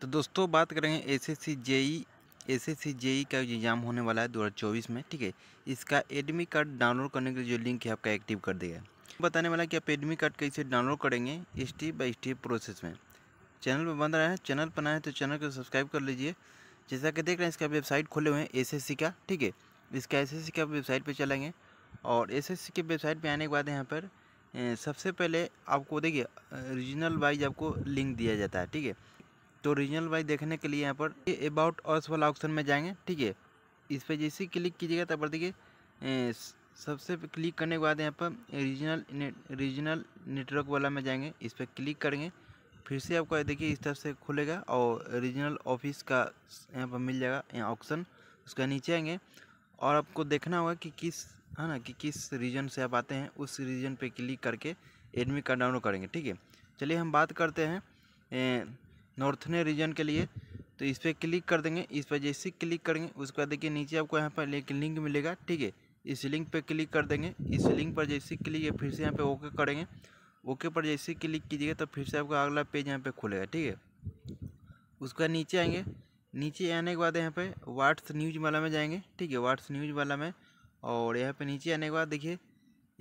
तो दोस्तों बात करेंगे S S C JE S S C JE का एग्ज़ाम होने वाला है 2024 में ठीक है इसका एडमी कार्ड डाउनलोड करने के लिए जो लिंक है आपका एक्टिव कर देगा बताने वाला कि आप एडमी कार्ड कैसे डाउनलोड करेंगे स्टेप बाई स्टेप प्रोसेस में चैनल पर बन रहा है चैनल पर है तो चैनल को सब्सक्राइब कर लीजिए जैसा कि देख रहे हैं इसका वेबसाइट खोले हुए हैं एस का ठीक है इसका एस का वेबसाइट पर चलेंगे और एस एस सी वेबसाइट पर आने के बाद यहाँ पर सबसे पहले आपको देखिए रीजनल वाइज आपको लिंक दिया जाता है ठीक है तो रीजनल वाइज देखने के लिए यहाँ पर अबाउट अर्स वाला ऑप्शन में जाएंगे ठीक है इस पर जैसे क्लिक कीजिएगा तब पर देखिए सबसे क्लिक करने के बाद यहाँ पर रीजनल ने, रीजनल नेटवर्क वाला में जाएंगे इस पर क्लिक करेंगे फिर से आपको देखिए इस तरफ से खुलेगा और रीजनल ऑफिस का यहाँ पर मिल जाएगा यहाँ ऑप्शन उसका नीचे आएंगे और आपको देखना होगा कि किस है ना कि किस रीजन से आप आते हैं उस रीजन पे क्लिक करके एडमिट कार्ड डाउनलोड करेंगे ठीक है चलिए हम बात करते हैं नॉर्थने रीजन के लिए तो इस पर क्लिक कर देंगे इस पर जैसे क्लिक करेंगे उसके बाद देखिए नीचे आपको यहाँ पर एक लिंक मिलेगा ठीक है इस लिंक पर क्लिक कर देंगे इस लिंक पर जैसे क्लिक है फिर से यहाँ पर ओके करेंगे ओके पर जैसे क्लिक कीजिएगा तो फिर से आपका अगला पेज यहाँ पर पे खुलेगा ठीक है उसके बाद नीचे आएंगे नीचे आने के बाद यहाँ पे व्हाट्स न्यूज वाला में जाएंगे ठीक है व्हाट्स न्यूज वाला में और यहाँ पे नीचे आने के बाद देखिए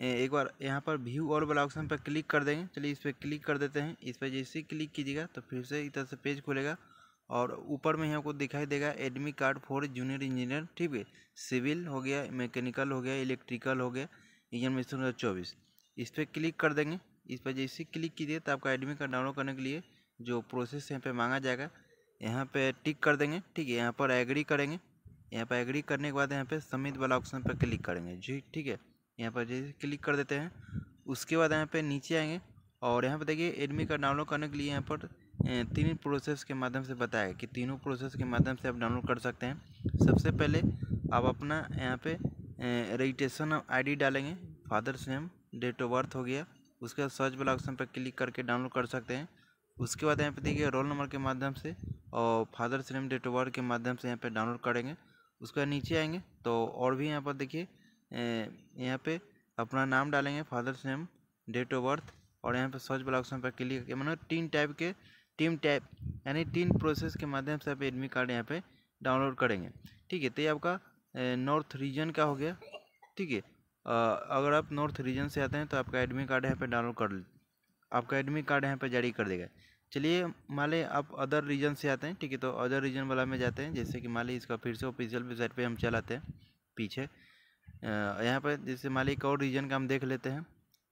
एक बार यहाँ पर व्यू और वाला ऑप्शन पर क्लिक कर देंगे चलिए इस पर क्लिक कर देते हैं इस पर जैसे क्लिक कीजिएगा तो फिर से इधर से पेज खुलेगा और ऊपर में आपको दिखाई देगा admit card for junior engineer ठीक है सिविल हो गया मैकेनिकल हो गया इलेक्ट्रिकल हो गया एग्जामिनेशन दो हज़ार चौबीस इस पर क्लिक कर देंगे इस पर जैसे क्लिक कीजिए तो आपका एडमिट कार्ड डाउनलोड करने के लिए जो प्रोसेस यहाँ पर मांगा जाएगा यहाँ पर टिक कर देंगे ठीक है यहाँ पर एग्री करेंगे यहाँ पर एग्री करने के बाद यहाँ पर सबमिट वाला ऑप्शन पर क्लिक करेंगे जी ठीक है यहाँ पर जैसे क्लिक कर देते हैं उसके बाद यहाँ पे नीचे आएंगे और यहाँ पर देखिए एडमी कार्ड डाउनलोड करने के लिए यहाँ पर तीन प्रोसेस के माध्यम से बताया कि तीनों प्रोसेस के माध्यम से आप डाउनलोड कर सकते हैं सबसे पहले आप अपना यहाँ पे रजिस्ट्रेशन आईडी डालेंगे father's name date of birth हो गया उसके बाद सर्च वाला ऑप्शन पर क्लिक करके डाउनलोड कर सकते हैं उसके बाद यहाँ पे देखिए रोल नंबर के माध्यम से और father's name date of birth के माध्यम से यहाँ पर डाउनलोड करेंगे उसके बाद नीचे आएंगे तो और भी यहाँ पर देखिए यहाँ पे अपना नाम डालेंगे father's name date of birth और यहाँ पे सर्च वाला ऑप्शन पर क्लिक करके मतलब तीन टाइप के तीन टाइप यानी तीन प्रोसेस के माध्यम से आप एडमिट कार्ड यहाँ पे डाउनलोड करेंगे ठीक है तो ये आपका नॉर्थ रीजन का हो गया ठीक है अगर आप नॉर्थ रीजन से आते हैं तो आपका एडमिट कार्ड यहाँ पर डाउनलोड कर आपका एडमिट कार्ड यहाँ पर जारी कर देगा चलिए मान लें आप अदर रीजन से आते हैं ठीक है तो अदर रीजन वाला में जाते हैं जैसे कि मान लीजिए इसका फिर से ऑफिशियल वेबसाइट पे हम चलाते हैं पीछे यहाँ पर जैसे मान और रीजन का हम देख लेते हैं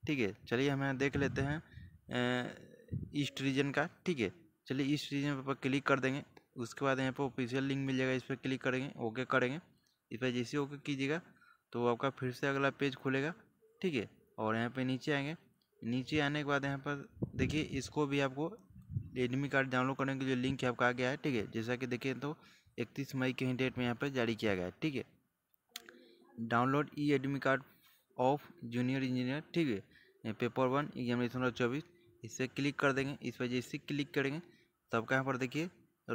ठीक है चलिए हम यहाँ देख लेते हैं ईस्ट रीजन का ठीक है चलिए ईस्ट रीजन पर क्लिक कर देंगे उसके बाद यहाँ पर ऑफिशियल लिंक मिल जाएगा इस पर क्लिक करेंगे ओके करेंगे इस पर जैसे ओके कीजिएगा तो आपका फिर से अगला पेज खुलेगा ठीक है और यहाँ पे नीचे आएंगे नीचे आने के बाद यहाँ पर देखिए इसको भी आपको रेडमी कार्ड डाउनलोड करने के जो लिंक है आपका आ गया है ठीक है जैसा कि देखिए तो इकतीस मई के ही डेट में यहाँ पर जारी किया गया है ठीक है download e admit card of junior engineer ठीक है पेपर वन एग्जामिनेशन दो चौबीस इसे क्लिक कर देंगे इस पर जैसे क्लिक करेंगे तब का यहाँ पर देखिए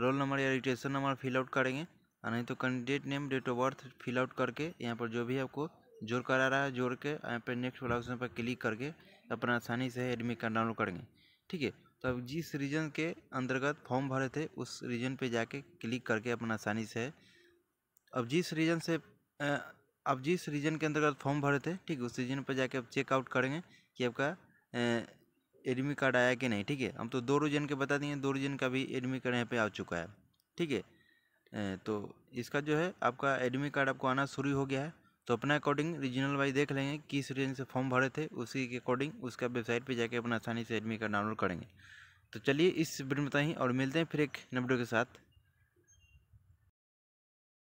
रोल नंबर या रजिस्ट्रेशन नंबर फिलआउट करेंगे और नहीं तो candidate name date of birth fill out करके यहाँ पर जो भी आपको जोड़ करा रहा है जोड़ के यहाँ पर नेक्स्ट वाला ऑप्शन पर क्लिक करके अपना आसानी से एडमिट कार्ड डाउनलोड करेंगे ठीक है तो अब जिस रीजन के अंतर्गत फॉर्म भरे थे उस रीजन पे जाके क्लिक करके अपना आसानी से अब जिस रीजन से आप जिस रीजन के अंतर्गत फॉर्म भरे थे ठीक उस रीजन पर जाके आप चेकआउट करेंगे कि आपका एडमिट कार्ड आया कि नहीं ठीक है हम तो दो रीजन के बता दिए दो रीजन का भी एडमिट कार्ड यहाँ पे आ चुका है ठीक है तो इसका जो है आपका एडमिट कार्ड आपको आना शुरू हो गया है तो अपना अकॉर्डिंग रीजनल वाइज देख लेंगे किस रीजन से फॉर्म भरे थे उसी के अकॉर्डिंग उसका वेबसाइट पर जाके अपना आसानी से एडमिट कार्ड डाउनलोड करेंगे तो चलिए इस वीडियो में बताएँ और मिलते हैं फिर एक नंबर के साथ